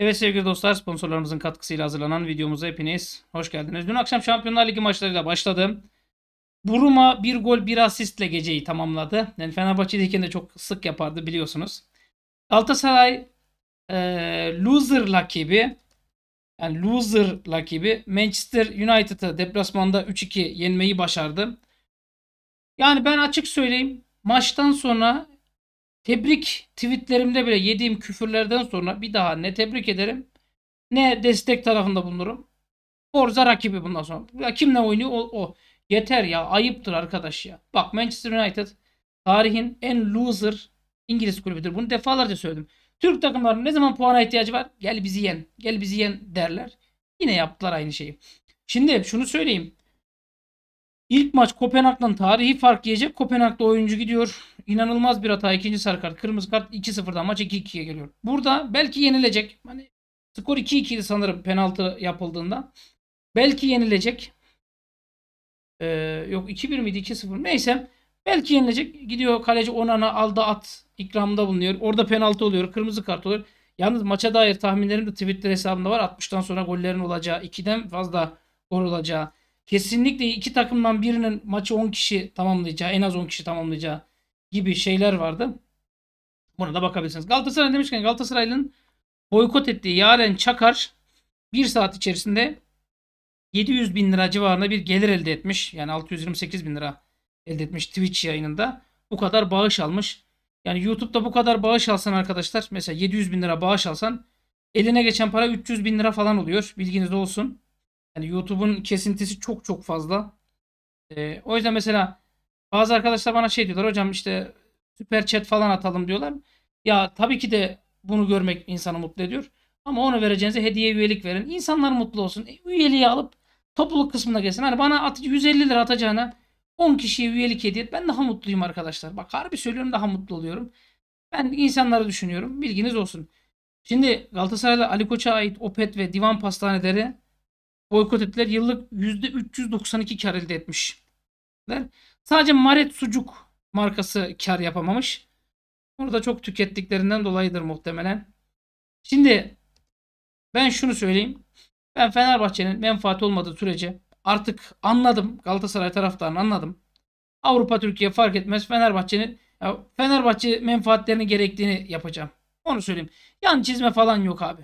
Evet sevgili dostlar sponsorlarımızın katkısıyla hazırlanan videomuza hepiniz hoş geldiniz. Dün akşam Şampiyonlar Ligi maçlarıyla başladım. Buruma bir gol bir asistle geceyi tamamladı. Yani Fenerbahçe'deyken de çok sık yapardı biliyorsunuz. Galatasaray e, loser rakibi yani loser rakibi Manchester United'ı deplasmanda 3-2 yenmeyi başardı. Yani ben açık söyleyeyim maçtan sonra Tebrik tweetlerimde bile yediğim küfürlerden sonra bir daha ne tebrik ederim ne destek tarafında bulunurum. Forza rakibi bundan sonra. Ya kimle oynuyor o, o. Yeter ya ayıptır arkadaş ya. Bak Manchester United tarihin en loser İngiliz kulübüdür. Bunu defalarca söyledim. Türk takımlarının ne zaman puana ihtiyacı var? Gel bizi yen. Gel bizi yen derler. Yine yaptılar aynı şeyi. Şimdi şunu söyleyeyim. İlk maç Kopenhag'dan tarihi fark yiyecek. Kopenhag'da oyuncu gidiyor. İnanılmaz bir hata. ikinci sarı kart. Kırmızı kart 2-0'dan maç 2-2'ye geliyor. Burada belki yenilecek. Hani skor 2-2 idi sanırım penaltı yapıldığında. Belki yenilecek. Ee, yok 2-1 miydi 2-0 neyse. Belki yenilecek. Gidiyor kaleci Onan'a alda at ikramında bulunuyor. Orada penaltı oluyor. Kırmızı kart oluyor. Yalnız maça dair tahminlerim de Twitter hesabında var. 60'tan sonra gollerin olacağı, 2'den fazla gol olacağı. Kesinlikle iki takımdan birinin maçı 10 kişi tamamlayacağı, en az 10 kişi tamamlayacağı gibi şeyler vardı. Buna da bakabilirsiniz. Galatasaray demişken Galatasaray'ın boykot ettiği Yaren Çakar bir saat içerisinde 700 bin lira civarında bir gelir elde etmiş. Yani 628 bin lira elde etmiş Twitch yayınında. Bu kadar bağış almış. Yani YouTube'da bu kadar bağış alsan arkadaşlar mesela 700 bin lira bağış alsan eline geçen para 300 bin lira falan oluyor. Bilginiz olsun. Yani YouTube'un kesintisi çok çok fazla. Ee, o yüzden mesela bazı arkadaşlar bana şey diyorlar hocam işte süper chat falan atalım diyorlar. Ya tabii ki de bunu görmek insanı mutlu ediyor. Ama onu vereceğinize hediye üyelik verin. İnsanlar mutlu olsun. E, üyeliği alıp topluluk kısmına gelsin. Hani bana at 150 lira atacağına 10 kişiye üyelik hediye Ben daha mutluyum arkadaşlar. Bak harbi söylüyorum daha mutlu oluyorum. Ben insanları düşünüyorum. Bilginiz olsun. Şimdi Galatasaray'da Ali Koç'a ait Opet ve Divan Pastaneleri boykot ettiler. Yıllık %392 kar elde etmişler. Sadece Maret Sucuk markası kar yapamamış. Onu da çok tükettiklerinden dolayıdır muhtemelen. Şimdi ben şunu söyleyeyim. Ben Fenerbahçe'nin menfaati olmadığı sürece artık anladım. Galatasaray taraftarını anladım. Avrupa Türkiye fark etmez. Fenerbahçe'nin Fenerbahçe menfaatlerini gerektiğini yapacağım. Onu söyleyeyim. Yan çizme falan yok abi.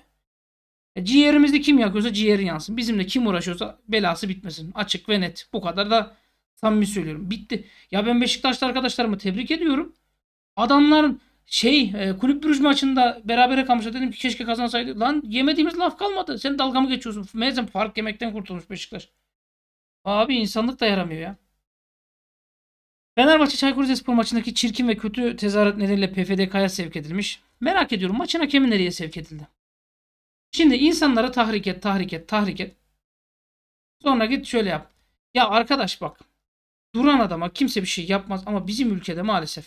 E, ciğerimizi kim yakıyorsa ciğeri yansın. Bizimle kim uğraşıyorsa belası bitmesin. Açık ve net. Bu kadar da Samimi söylüyorum. Bitti. Ya ben Beşiktaşlı arkadaşlarımı tebrik ediyorum. Adamların şey e, kulüp bürüz maçında berabere kalmışlar. Dedim ki keşke kazansaydı. Lan yemediğimiz laf kalmadı. Sen dalga mı geçiyorsun? Meğersem fark yemekten kurtulmuş Beşiktaş. Abi insanlık da yaramıyor ya. Fenerbahçe Çaykur Rizespor maçındaki çirkin ve kötü tezahürat nedeniyle PFDK'ya sevk edilmiş. Merak ediyorum maçın hakemi nereye sevk edildi? Şimdi insanlara tahrik et, tahrik et, tahrik et. Sonra git şöyle yap. Ya arkadaş bak Duran adama kimse bir şey yapmaz ama bizim ülkede maalesef.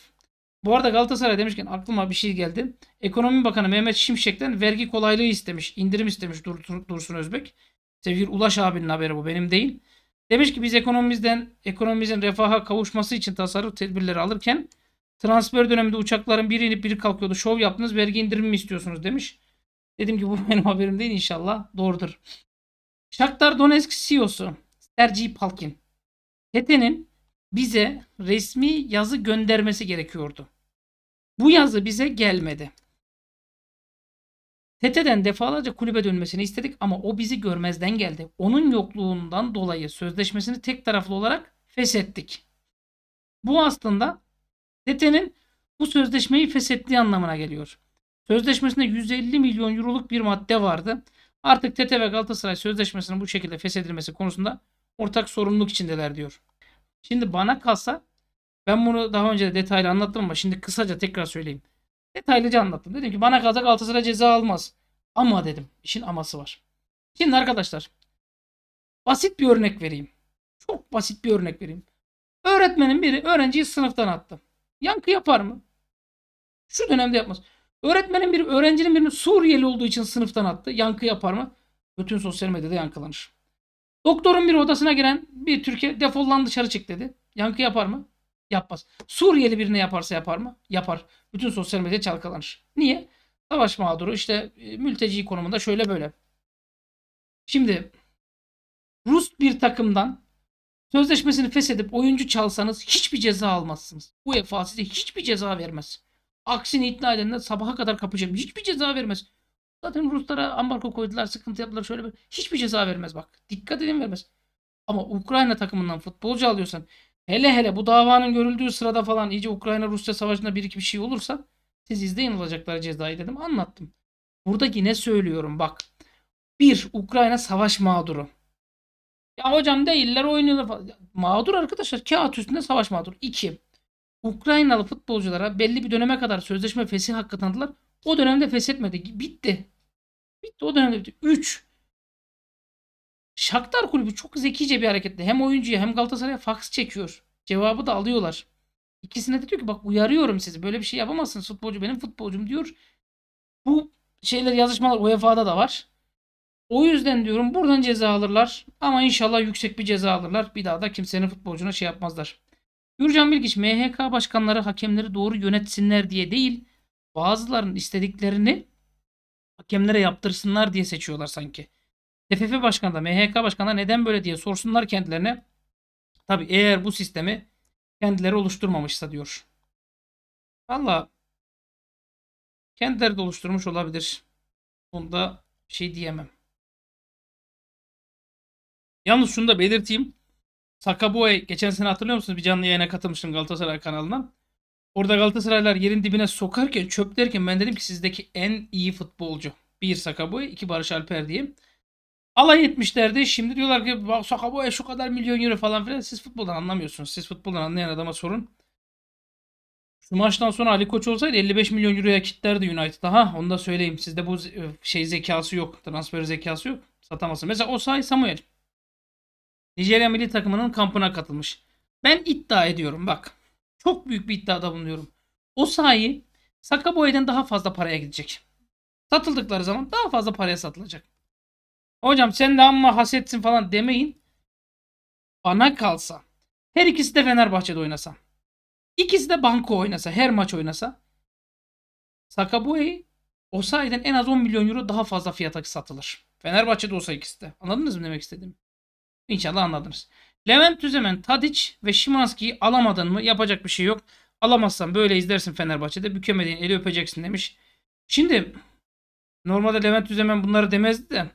Bu arada Galatasaray demişken aklıma bir şey geldi. Ekonomi Bakanı Mehmet Şimşek'ten vergi kolaylığı istemiş, indirim istemiş Dur, Dursun Özbek. Sevgili Ulaş abinin haberi bu benim değil. Demiş ki biz ekonomimizden ekonomimizin refaha kavuşması için tasarruf tedbirleri alırken transfer döneminde uçakların biri inip biri kalkıyordu. Şov yaptınız vergi indirimi mi istiyorsunuz demiş. Dedim ki bu benim haberim değil inşallah doğrudur. Shakhtar Donetsk CEO'su Sergey Palkin. TETE'nin bize resmi yazı göndermesi gerekiyordu. Bu yazı bize gelmedi. Tete'den defalarca kulübe dönmesini istedik ama o bizi görmezden geldi. Onun yokluğundan dolayı sözleşmesini tek taraflı olarak feshettik. Bu aslında Tete'nin bu sözleşmeyi feshettiği anlamına geliyor. Sözleşmesinde 150 milyon euroluk bir madde vardı. Artık Tete ve Galatasaray sözleşmesinin bu şekilde feshedilmesi konusunda ortak sorumluluk içindeler diyor. Şimdi bana kalsa ben bunu daha önce de detaylı anlattım ama şimdi kısaca tekrar söyleyeyim. Detaylıca anlattım. Dedim ki bana kalsa Galatasaray ceza almaz. Ama dedim. işin aması var. Şimdi arkadaşlar basit bir örnek vereyim. Çok basit bir örnek vereyim. Öğretmenin biri öğrenciyi sınıftan attı. Yankı yapar mı? Şu dönemde yapmaz. Öğretmenin biri öğrencinin birini Suriyeli olduğu için sınıftan attı. Yankı yapar mı? Bütün sosyal medyada yankılanır. Doktorun bir odasına giren bir Türkiye defollan dışarı çık dedi. Yankı yapar mı? Yapmaz. Suriyeli birine yaparsa yapar mı? Yapar. Bütün sosyal medya çalkalanır. Niye? Savaş mağduru işte e, mülteci konumunda şöyle böyle. Şimdi Rus bir takımdan sözleşmesini feshedip oyuncu çalsanız hiçbir ceza almazsınız. UEFA size hiçbir ceza vermez. Aksini ikna edenler sabaha kadar kapacak. Hiçbir ceza vermez. Zaten Ruslara ambargo koydular, sıkıntı yaptılar şöyle bir. Hiçbir ceza vermez bak. Dikkat edin vermez. Ama Ukrayna takımından futbolcu alıyorsan hele hele bu davanın görüldüğü sırada falan iyice Ukrayna-Rusya savaşında bir iki bir şey olursa siz izleyin olacaklar cezayı dedim anlattım. Burada yine söylüyorum bak. Bir Ukrayna savaş mağduru. Ya hocam değiller oynuyorlar falan. Mağdur arkadaşlar kağıt üstünde savaş mağduru. İki. Ukraynalı futbolculara belli bir döneme kadar sözleşme fesih hakkı tanıdılar. O dönemde feshetmedi. Bitti. Bitti. O dönemde bitti. 3. Şaktar kulübü çok zekice bir hareketle hem oyuncuya hem Galatasaray'a faks çekiyor. Cevabı da alıyorlar. İkisine de diyor ki bak uyarıyorum sizi. Böyle bir şey yapamazsınız. Futbolcu benim futbolcum diyor. Bu şeyler yazışmalar UEFA'da da var. O yüzden diyorum buradan ceza alırlar. Ama inşallah yüksek bir ceza alırlar. Bir daha da kimsenin futbolcuna şey yapmazlar. Gürcan Bilgiç MHK başkanları hakemleri doğru yönetsinler diye değil bazılarının istediklerini hakemlere yaptırsınlar diye seçiyorlar sanki. TFF başkanı da MHK başkanı da neden böyle diye sorsunlar kendilerine. Tabi eğer bu sistemi kendileri oluşturmamışsa diyor. Valla kendileri de oluşturmuş olabilir. Bunda şey diyemem. Yalnız şunu da belirteyim. Sakaboy geçen sene hatırlıyor musunuz? Bir canlı yayına katılmıştım Galatasaray kanalından. Orada Galatasaraylar yerin dibine sokarken çöplerken ben dedim ki sizdeki en iyi futbolcu. Bir Sakaboy, iki Barış Alper diye. Alay etmişlerdi. Şimdi diyorlar ki bak Sakaboy'a şu kadar milyon euro falan filan. Siz futboldan anlamıyorsunuz. Siz futboldan anlayan adama sorun. Şu maçtan sonra Ali Koç olsaydı 55 milyon euroya kitlerdi United'a. Ha onu da söyleyeyim. Sizde bu şey zekası yok. Transfer zekası yok. Satamazsın. Mesela Osay Samuel. Nijerya milli takımının kampına katılmış. Ben iddia ediyorum bak. Çok büyük bir iddiada bulunuyorum. O sahi Saka daha fazla paraya gidecek. Satıldıkları zaman daha fazla paraya satılacak. Hocam sen de amma hasetsin falan demeyin. Bana kalsa. Her ikisi de Fenerbahçe'de oynasa. İkisi de banko oynasa. Her maç oynasa. Saka Boy'u o sayeden en az 10 milyon euro daha fazla fiyata satılır. Fenerbahçe'de olsa ikisi de. Anladınız mı demek istediğimi? İnşallah anladınız. Levent Tüzemen, Tadiç ve Şimanski'yi alamadın mı? Yapacak bir şey yok. Alamazsan böyle izlersin Fenerbahçe'de. Bükemediğin eli öpeceksin demiş. Şimdi normalde Levent Tüzemen bunları demezdi de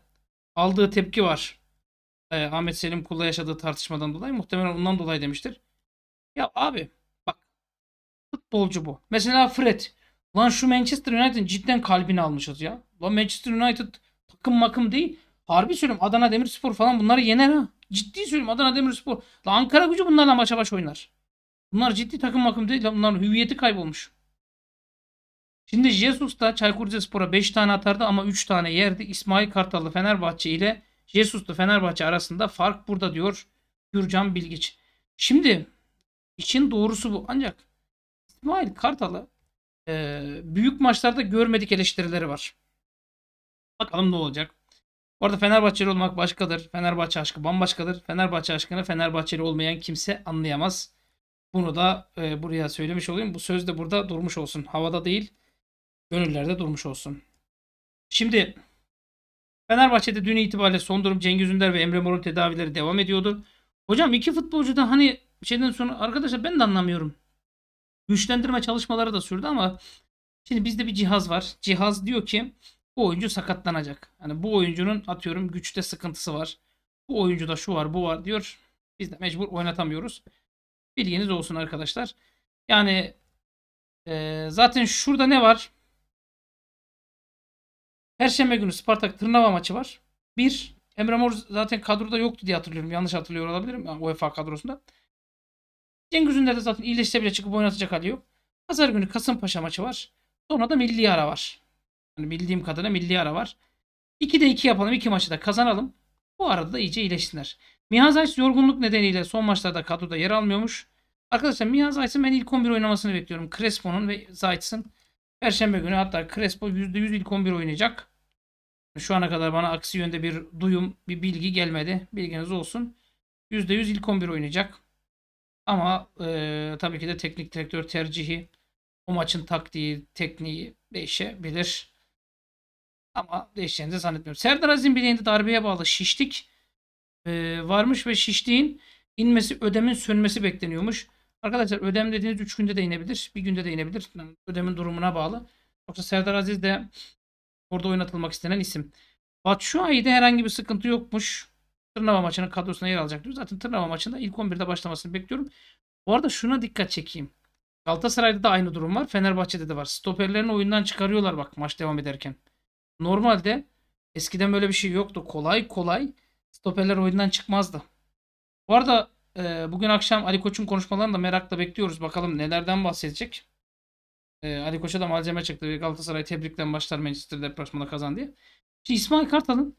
aldığı tepki var. ee, Ahmet Selim Kula yaşadığı tartışmadan dolayı muhtemelen ondan dolayı demiştir. Ya abi bak futbolcu bu. Mesela Fred. Lan şu Manchester United cidden kalbini almışız ya. Lan Manchester United takım makım değil. Harbi söylüyorum Adana Demirspor falan bunları yener ha. Ciddi söylüyorum Adana Demirspor. la Ankara gücü bunlarla maça baş oynar. Bunlar ciddi takım makım değil. Bunların hüviyeti kaybolmuş. Şimdi Jesus da Çaykur Rizespor'a 5 tane atardı ama 3 tane yerdi. İsmail Kartallı Fenerbahçe ile Jesus'lu Fenerbahçe arasında fark burada diyor Gürcan Bilgiç. Şimdi için doğrusu bu. Ancak İsmail Kartal'ı e, büyük maçlarda görmedik eleştirileri var. Bakalım ne olacak. Orada Fenerbahçeli olmak başkadır. Fenerbahçe aşkı bambaşkadır. Fenerbahçe aşkını Fenerbahçeli olmayan kimse anlayamaz. Bunu da e, buraya söylemiş olayım. Bu söz de burada durmuş olsun. Havada değil, gönüllerde durmuş olsun. Şimdi Fenerbahçe'de dün itibariyle son durum Cengiz Ünder ve Emre Mor'un tedavileri devam ediyordu. Hocam iki futbolcu da hani şeyden sonra arkadaşlar ben de anlamıyorum. Güçlendirme çalışmaları da sürdü ama şimdi bizde bir cihaz var. Cihaz diyor ki bu oyuncu sakatlanacak. Hani bu oyuncunun atıyorum güçte sıkıntısı var. Bu oyuncuda şu var bu var diyor. Biz de mecbur oynatamıyoruz. Bilginiz olsun arkadaşlar. Yani e, zaten şurada ne var? Perşembe günü Spartak Tırnava maçı var. Bir, Emre Mor zaten kadroda yoktu diye hatırlıyorum. Yanlış hatırlıyor olabilirim. Yani UEFA kadrosunda. Cengiz Ünder de zaten iyileşse bile çıkıp oynatacak hali yok. Pazar günü Kasımpaşa maçı var. Sonra da milli ara var. Yani bildiğim kadarıyla milli ara var. de 2 yapalım. 2 maçı da kazanalım. Bu arada da iyice iyileştiler. Mihazayç yorgunluk nedeniyle son maçlarda kadroda yer almıyormuş. Arkadaşlar Mihazayç'ın ben ilk 11 oynamasını bekliyorum. Crespo'nun ve Zayt'sın. Perşembe günü hatta Crespo %100 ilk 11 oynayacak. Şu ana kadar bana aksi yönde bir duyum, bir bilgi gelmedi. Bilginiz olsun. %100 ilk 11 oynayacak. Ama e, tabii ki de teknik direktör tercihi o maçın taktiği, tekniği değişebilir. Ama değişeceğini de zannetmiyorum. Serdar Aziz'in bileğinde darbeye bağlı şişlik e, varmış ve şişliğin inmesi ödemin sönmesi bekleniyormuş. Arkadaşlar ödem dediğiniz 3 günde de inebilir. Bir günde de inebilir. Yani ödemin durumuna bağlı. Yoksa Serdar Aziz de orada oynatılmak istenen isim. Batshuayi'de herhangi bir sıkıntı yokmuş. Tırnava maçının kadrosuna yer alacak diyor. Zaten Tırnava maçında ilk 11'de başlamasını bekliyorum. Bu arada şuna dikkat çekeyim. Galatasaray'da da aynı durum var. Fenerbahçe'de de var. Stoperlerini oyundan çıkarıyorlar bak maç devam ederken. Normalde eskiden böyle bir şey yoktu. Kolay kolay stoperler oyundan çıkmazdı. Bu arada e, bugün akşam Ali Koç'un konuşmalarını da merakla bekliyoruz. Bakalım nelerden bahsedecek. E, Ali Koç'a da malzeme çıktı. Galatasaray tebrikten başlar Manchester deplasmanda kazan diye. Şimdi İsmail Kartal'ın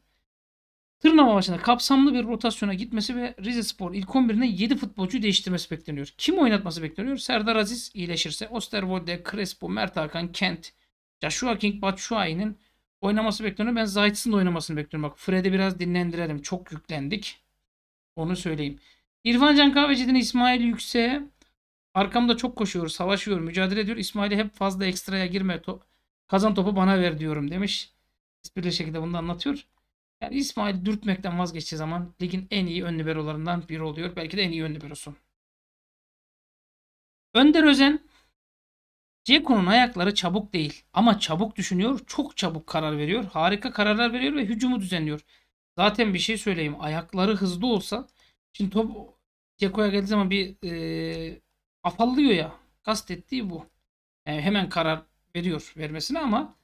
Tırnava maçında kapsamlı bir rotasyona gitmesi ve Rize Spor ilk 11'ine 7 futbolcu değiştirmesi bekleniyor. Kim oynatması bekleniyor? Serdar Aziz iyileşirse Osterwolde, Crespo, Mert Hakan, Kent, Joshua King, Batshuayi'nin oynaması bekleniyor. Ben Zayt'sın da oynamasını bekliyorum. Bak Fred'i biraz dinlendirelim. Çok yüklendik. Onu söyleyeyim. İrfan Can Kahveci'den İsmail Yükse arkamda çok koşuyor, savaşıyor, mücadele ediyor. İsmail'e hep fazla ekstraya girme. Top, kazan topu bana ver diyorum demiş. Esprili şekilde bunu anlatıyor. Yani İsmail dürtmekten vazgeçtiği zaman ligin en iyi ön liberolarından biri oluyor. Belki de en iyi ön liberosu. Önder Özen Ceko'nun ayakları çabuk değil ama çabuk düşünüyor, çok çabuk karar veriyor, harika kararlar veriyor ve hücumu düzenliyor. Zaten bir şey söyleyeyim, ayakları hızlı olsa, şimdi top Ceko'ya geldiği zaman bir e, afallıyor ya, kastettiği bu. Yani hemen karar veriyor vermesine ama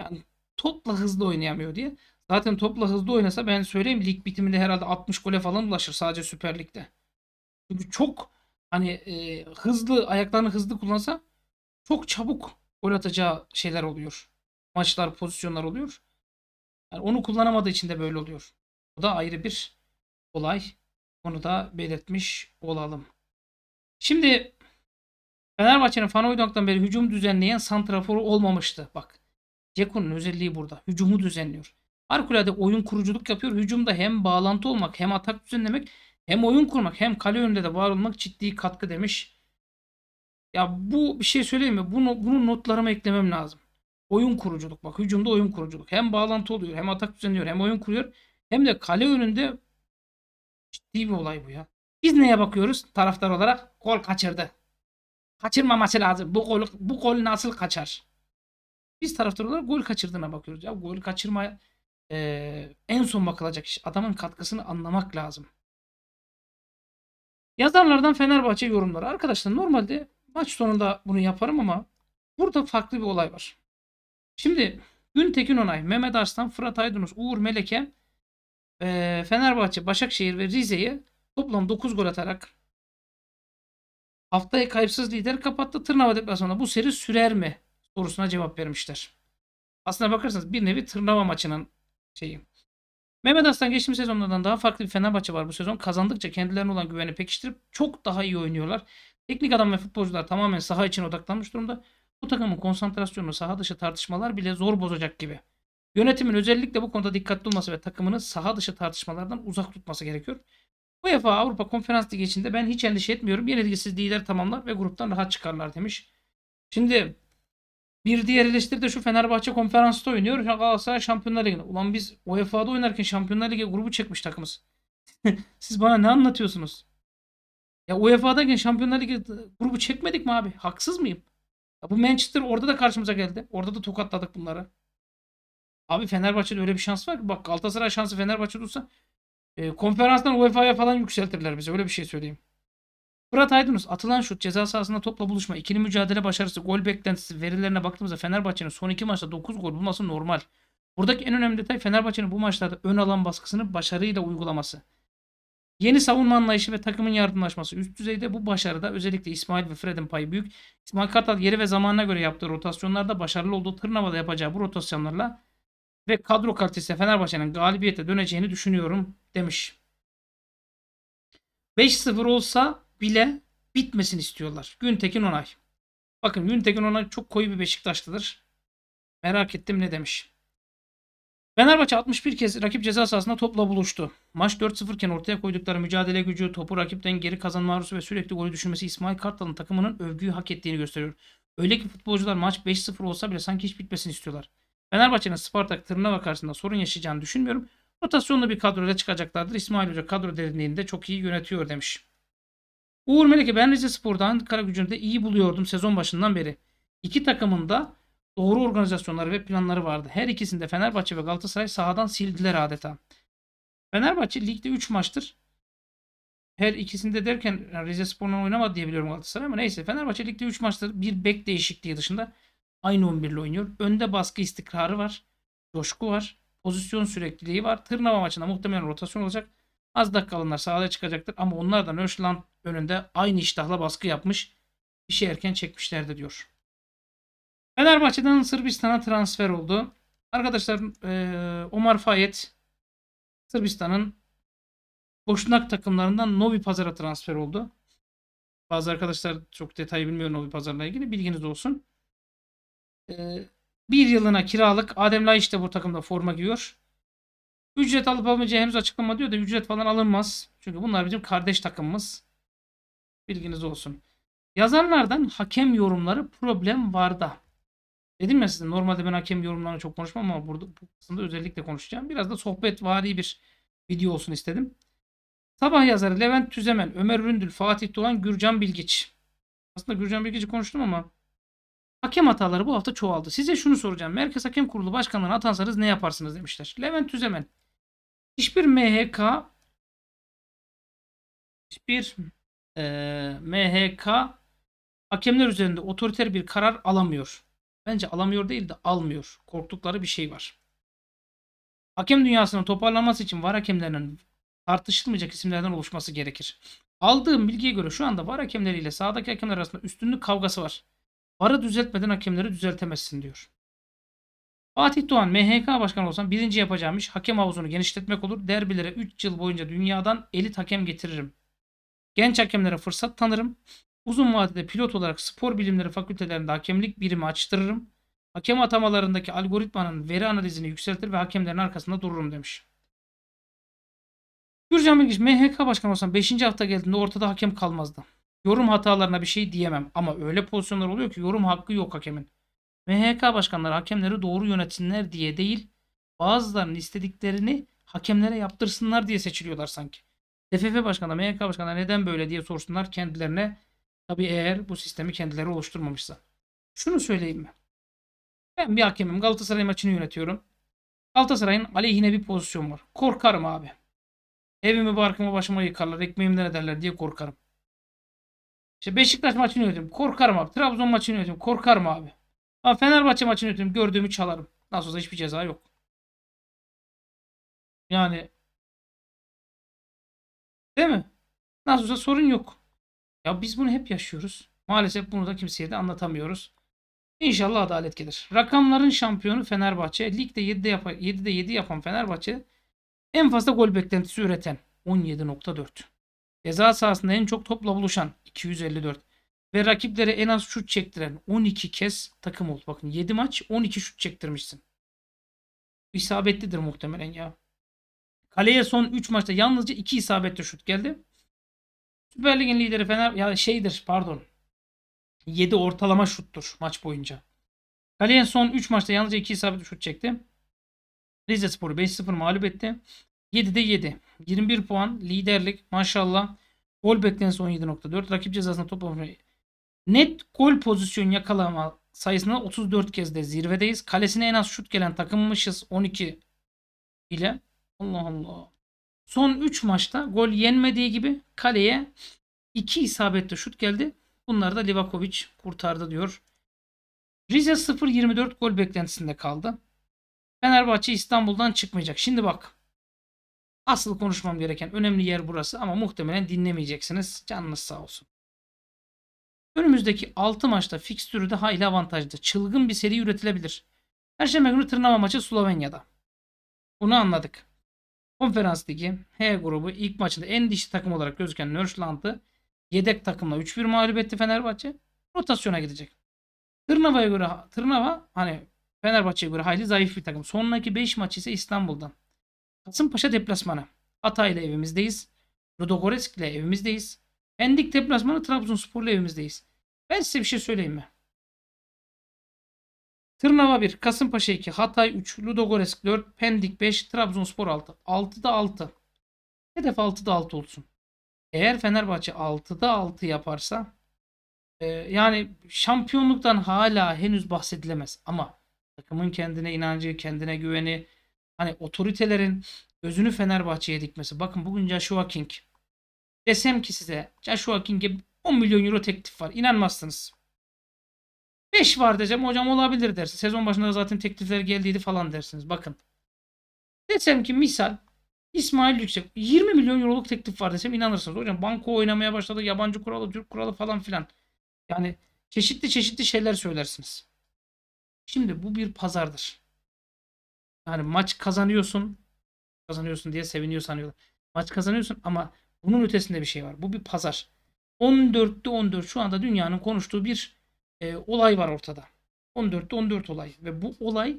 yani topla hızlı oynayamıyor diye. Zaten topla hızlı oynasa ben söyleyeyim lig bitiminde herhalde 60 gole falan ulaşır sadece Süper Lig'de. Çünkü çok hani e, hızlı ayaklarını hızlı kullansa çok çabuk gol atacağı şeyler oluyor. Maçlar, pozisyonlar oluyor. Yani onu kullanamadığı için de böyle oluyor. Bu da ayrı bir olay. Onu da belirtmiş olalım. Şimdi Fenerbahçe'nin fan Fanoydok'tan beri hücum düzenleyen santraforu olmamıştı. Bak Ceko'nun özelliği burada. Hücumu düzenliyor. Harikulade oyun kuruculuk yapıyor. Hücumda hem bağlantı olmak hem atak düzenlemek hem oyun kurmak hem kale önünde de var olmak ciddi katkı demiş ya bu bir şey söyleyeyim mi? Bunu, bunu notlarıma eklemem lazım. Oyun kuruculuk bak hücumda oyun kuruculuk. Hem bağlantı oluyor hem atak düzenliyor hem oyun kuruyor. Hem de kale önünde ciddi bir olay bu ya. Biz neye bakıyoruz taraftar olarak? Gol kaçırdı. Kaçırmaması lazım. Bu gol, bu gol nasıl kaçar? Biz taraftar olarak gol kaçırdığına bakıyoruz. Ya gol kaçırma e, en son bakılacak iş. Adamın katkısını anlamak lazım. Yazarlardan Fenerbahçe yorumları. Arkadaşlar normalde Maç sonunda bunu yaparım ama burada farklı bir olay var. Şimdi Gün Tekin Onay, Mehmet Arslan, Fırat Aydınus, Uğur Meleke, e, Fenerbahçe, Başakşehir ve Rize'yi toplam 9 gol atarak haftayı kayıpsız lider kapattı. Tırnava deplasmanında bu seri sürer mi? sorusuna cevap vermişler. Aslına bakarsanız bir nevi tırnava maçının şeyi. Mehmet Aslan geçtiğimiz sezonlardan daha farklı bir Fenerbahçe var bu sezon. Kazandıkça kendilerine olan güveni pekiştirip çok daha iyi oynuyorlar. Teknik adam ve futbolcular tamamen saha için odaklanmış durumda. Bu takımın konsantrasyonunu saha dışı tartışmalar bile zor bozacak gibi. Yönetimin özellikle bu konuda dikkatli olması ve takımını saha dışı tartışmalardan uzak tutması gerekiyor. UEFA Avrupa Konferans Ligi içinde ben hiç endişe etmiyorum. Yenilgisiz lider tamamlar ve gruptan rahat çıkarlar demiş. Şimdi bir diğer eleştiri de şu Fenerbahçe konferansta oynuyor. Galatasaray Şampiyonlar Ligi'nde. Ulan biz UEFA'da oynarken Şampiyonlar Ligi grubu çekmiş takımız. Siz bana ne anlatıyorsunuz? Ya UEFA'dayken Şampiyonlar Ligi grubu çekmedik mi abi? Haksız mıyım? Ya bu Manchester orada da karşımıza geldi. Orada da tokatladık bunları. Abi Fenerbahçe'de öyle bir şans var. Bak Galatasaray şansı Fenerbahçe'de olsa e, konferanstan UEFA'ya falan yükseltirler bize. Öyle bir şey söyleyeyim. Fırat Aydınus atılan şut ceza sahasında topla buluşma ikili mücadele başarısı gol beklentisi verilerine baktığımızda Fenerbahçe'nin son iki maçta 9 gol bulması normal. Buradaki en önemli detay Fenerbahçe'nin bu maçlarda ön alan baskısını başarıyla uygulaması. Yeni savunma anlayışı ve takımın yardımlaşması üst düzeyde bu başarıda özellikle İsmail ve Fred'in payı büyük. İsmail Kartal yeri ve zamanına göre yaptığı rotasyonlarda başarılı olduğu Tırnava'da yapacağı bu rotasyonlarla ve kadro kalitesi Fenerbahçe'nin galibiyete döneceğini düşünüyorum demiş. 5-0 olsa bile bitmesin istiyorlar. Güntekin Onay. Bakın Güntekin Onay çok koyu bir Beşiktaşlıdır. Merak ettim ne demiş. Fenerbahçe 61 kez rakip ceza sahasında topla buluştu. Maç 4-0 iken ortaya koydukları mücadele gücü, topu rakipten geri kazanma arzusu ve sürekli golü düşürmesi İsmail Kartal'ın takımının övgüyü hak ettiğini gösteriyor. Öyle ki futbolcular maç 5-0 olsa bile sanki hiç bitmesini istiyorlar. Fenerbahçe'nin Spartak Tırnava karşısında sorun yaşayacağını düşünmüyorum. Rotasyonlu bir kadroyla çıkacaklardır. İsmail Hoca kadro derinliğinde çok iyi yönetiyor demiş. Uğur Meleke ben Rize Spor'dan Karagücü'nü de iyi buluyordum sezon başından beri. İki takımın da doğru organizasyonları ve planları vardı. Her ikisinde Fenerbahçe ve Galatasaray sahadan sildiler adeta. Fenerbahçe ligde 3 maçtır her ikisinde derken yani Rize Spor'la oynamadı diyebiliyorum Galatasaray ama neyse Fenerbahçe ligde 3 maçtır bir bek değişikliği dışında aynı 11 ile oynuyor. Önde baskı istikrarı var. Coşku var. Pozisyon sürekliliği var. Tırnava maçında muhtemelen rotasyon olacak. Az dakikalılar sahaya çıkacaktır ama onlardan da önünde aynı iştahla baskı yapmış. İşi erken çekmişlerdi diyor. Fenerbahçe'den Sırbistan'a transfer oldu. Arkadaşlar e, Omar Fayet Sırbistan'ın Boşnak takımlarından Novi Pazar'a transfer oldu. Bazı arkadaşlar çok detay bilmiyor Novi Pazar'la ilgili. Bilginiz olsun. E, bir yılına kiralık Adem Laiş de bu takımda forma giyiyor. Ücret alıp almayacağı henüz açıklama diyor da ücret falan alınmaz. Çünkü bunlar bizim kardeş takımımız. Bilginiz olsun. Yazanlardan hakem yorumları problem var da. Dedim ya size normalde ben hakem yorumlarına çok konuşmam ama burada bu kısımda özellikle konuşacağım. Biraz da sohbet vari bir video olsun istedim. Sabah yazarı Levent Tüzemen, Ömer Ründül, Fatih Doğan, Gürcan Bilgiç. Aslında Gürcan Bilgiç'i konuştum ama hakem hataları bu hafta çoğaldı. Size şunu soracağım. Merkez Hakem Kurulu Başkanlığı'na atansanız ne yaparsınız demişler. Levent Tüzemen. Hiçbir MHK hiçbir e, MHK hakemler üzerinde otoriter bir karar alamıyor. Bence alamıyor değil de almıyor. Korktukları bir şey var. Hakem dünyasının toparlanması için VAR hakemlerinin tartışılmayacak isimlerden oluşması gerekir. Aldığım bilgiye göre şu anda VAR hakemleriyle sağdaki hakemler arasında üstünlük kavgası var. VAR'ı düzeltmeden hakemleri düzeltemezsin diyor. Fatih Doğan MHK başkanı olsam birinci yapacağım iş hakem havuzunu genişletmek olur. Derbilere 3 yıl boyunca dünyadan elit hakem getiririm. Genç hakemlere fırsat tanırım. Uzun vadede pilot olarak spor bilimleri fakültelerinde hakemlik birimi açtırırım. Hakem atamalarındaki algoritmanın veri analizini yükseltir ve hakemlerin arkasında dururum demiş. Gürcan Bilgiç MHK başkanı olsam 5. hafta geldiğinde ortada hakem kalmazdı. Yorum hatalarına bir şey diyemem ama öyle pozisyonlar oluyor ki yorum hakkı yok hakemin. MHK başkanları hakemleri doğru yönetsinler diye değil bazılarının istediklerini hakemlere yaptırsınlar diye seçiliyorlar sanki. TFF başkanı MHK başkanı neden böyle diye sorsunlar kendilerine Tabi eğer bu sistemi kendileri oluşturmamışsa. Şunu söyleyeyim mi? Ben bir hakemim. Galatasaray maçını yönetiyorum. Galatasaray'ın aleyhine bir pozisyon var. Korkarım abi. Evimi barkımı başıma yıkarlar. Ekmeğimden ederler diye korkarım. İşte Beşiktaş maçını yönetiyorum. Korkarım abi. Trabzon maçını yönetiyorum. Korkarım abi. Ama Fenerbahçe maçını yönetiyorum. Gördüğümü çalarım. Nasıl olsa hiçbir ceza yok. Yani değil mi? Nasıl olsa sorun yok. Ya biz bunu hep yaşıyoruz. Maalesef bunu da kimseye de anlatamıyoruz. İnşallah adalet gelir. Rakamların şampiyonu Fenerbahçe. Ligde 7'de, yap 7'de 7 yapan Fenerbahçe en fazla gol beklentisi üreten 17.4. Ceza sahasında en çok topla buluşan 254 ve rakiplere en az şut çektiren 12 kez takım oldu. Bakın 7 maç 12 şut çektirmişsin. İsabetlidir muhtemelen ya. Kaleye son 3 maçta yalnızca 2 isabetli şut geldi. Süper Lig'in lideri Fener ya şeydir pardon. 7 ortalama şuttur maç boyunca. Kaleye son 3 maçta yalnızca 2 isabetli şut çekti. Rize Spor'u 5-0 mağlup etti. 7'de 7. 21 puan liderlik maşallah. Gol beklentisi 17.4. Rakip cezasına top Net gol pozisyon yakalama sayısında 34 kez de zirvedeyiz. Kalesine en az şut gelen takımmışız 12 ile. Allah Allah. Son 3 maçta gol yenmediği gibi kaleye 2 isabetli şut geldi. Bunları da Livakovic kurtardı diyor. Rize 0-24 gol beklentisinde kaldı. Fenerbahçe İstanbul'dan çıkmayacak. Şimdi bak. Asıl konuşmam gereken önemli yer burası ama muhtemelen dinlemeyeceksiniz. Canınız sağ olsun. Önümüzdeki 6 maçta fikstürü de hayli avantajlı. Çılgın bir seri üretilebilir. Perşembe günü Tırnava maçı Slovenya'da. Bunu anladık. Konferanstaki H grubu ilk maçında en dişli takım olarak gözüken Nörşlant'ı yedek takımla 3-1 mağlup etti Fenerbahçe. Rotasyona gidecek. Tırnava'ya göre Tırnava hani Fenerbahçe'ye göre hayli zayıf bir takım. Sonraki 5 maç ise İstanbul'dan. Kasımpaşa deplasmanı. ile evimizdeyiz. Ludogorets ile evimizdeyiz. Pendik deplasmanı ile evimizdeyiz. Ben size bir şey söyleyeyim mi? Tırnava 1, Kasımpaşa 2, Hatay 3, Ludogorets 4, Pendik 5, Trabzonspor 6. 6'da 6. Hedef 6'da 6 olsun. Eğer Fenerbahçe 6'da 6 yaparsa e, yani şampiyonluktan hala henüz bahsedilemez ama takımın kendine inancı, kendine güveni hani otoritelerin özünü Fenerbahçe'ye dikmesi. Bakın bugün Joshua King. Desem ki size Joshua King'e 10 milyon euro teklif var. İnanmazsınız. 5 var desem hocam olabilir dersin. Sezon başında zaten teklifler geldiydi falan dersiniz. Bakın. Desem ki misal İsmail Yüksek 20 milyon euroluk teklif var desem inanırsınız. Hocam banko oynamaya başladı. Yabancı kuralı, Türk kuralı falan filan. Yani çeşitli çeşitli şeyler söylersiniz. Şimdi bu bir pazardır. Yani maç kazanıyorsun. Kazanıyorsun diye seviniyor sanıyorlar. Maç kazanıyorsun ama bunun ötesinde bir şey var. Bu bir pazar. 14'te 14 şu anda dünyanın konuştuğu bir e, olay var ortada. 14'te 14 olay ve bu olay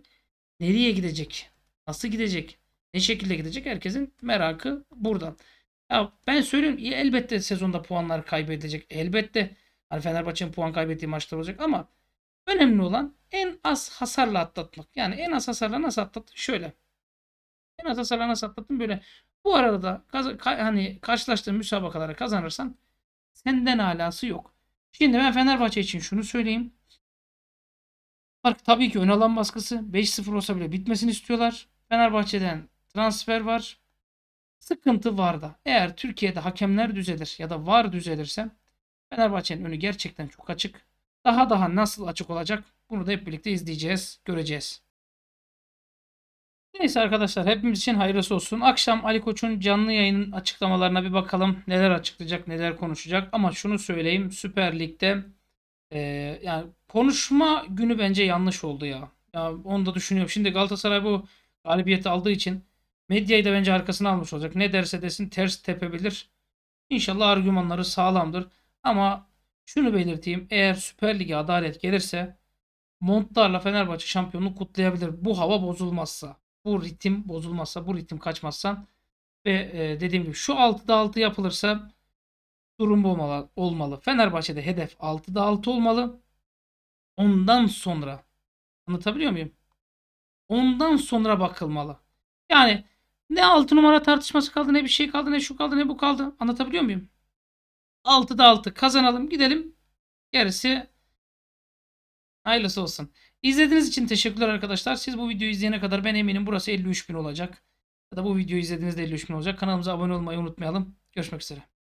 nereye gidecek? Nasıl gidecek? Ne şekilde gidecek? Herkesin merakı buradan. Ya ben söylüyorum elbette sezonda puanlar kaybedecek. Elbette hani Fenerbahçe'nin puan kaybettiği maçlar olacak ama önemli olan en az hasarla atlatmak. Yani en az hasarla nasıl atlattın? Şöyle. En az hasarla nasıl atlattın? Böyle. Bu arada da hani karşılaştığın müsabakalara kazanırsan senden alası yok. Şimdi ben Fenerbahçe için şunu söyleyeyim. Fark tabii ki ön alan baskısı. 5-0 olsa bile bitmesini istiyorlar. Fenerbahçe'den transfer var. Sıkıntı var da. Eğer Türkiye'de hakemler düzelir ya da var düzelirse Fenerbahçe'nin önü gerçekten çok açık. Daha daha nasıl açık olacak bunu da hep birlikte izleyeceğiz, göreceğiz. Neyse arkadaşlar hepimiz için hayırlısı olsun. Akşam Ali Koç'un canlı yayının açıklamalarına bir bakalım. Neler açıklayacak, neler konuşacak. Ama şunu söyleyeyim. Süper Lig'de e, yani konuşma günü bence yanlış oldu ya. ya. Onu da düşünüyorum. Şimdi Galatasaray bu galibiyeti aldığı için medyayı da bence arkasına almış olacak. Ne derse desin ters tepebilir. İnşallah argümanları sağlamdır. Ama şunu belirteyim. Eğer Süper Lig'e adalet gelirse montlarla Fenerbahçe şampiyonluğu kutlayabilir. Bu hava bozulmazsa bu ritim bozulmazsa, bu ritim kaçmazsa ve e, dediğim gibi şu 6'da 6 yapılırsa durum olmalı. olmalı. Fenerbahçe'de hedef 6'da 6 olmalı. Ondan sonra anlatabiliyor muyum? Ondan sonra bakılmalı. Yani ne 6 numara tartışması kaldı, ne bir şey kaldı, ne şu kaldı, ne bu kaldı. Anlatabiliyor muyum? 6'da 6 kazanalım, gidelim. Gerisi hayırlısı olsun. İzlediğiniz için teşekkürler arkadaşlar. Siz bu videoyu izleyene kadar ben eminim burası 53 bin olacak. Ya da bu videoyu izlediğinizde 53 bin olacak. Kanalımıza abone olmayı unutmayalım. Görüşmek üzere.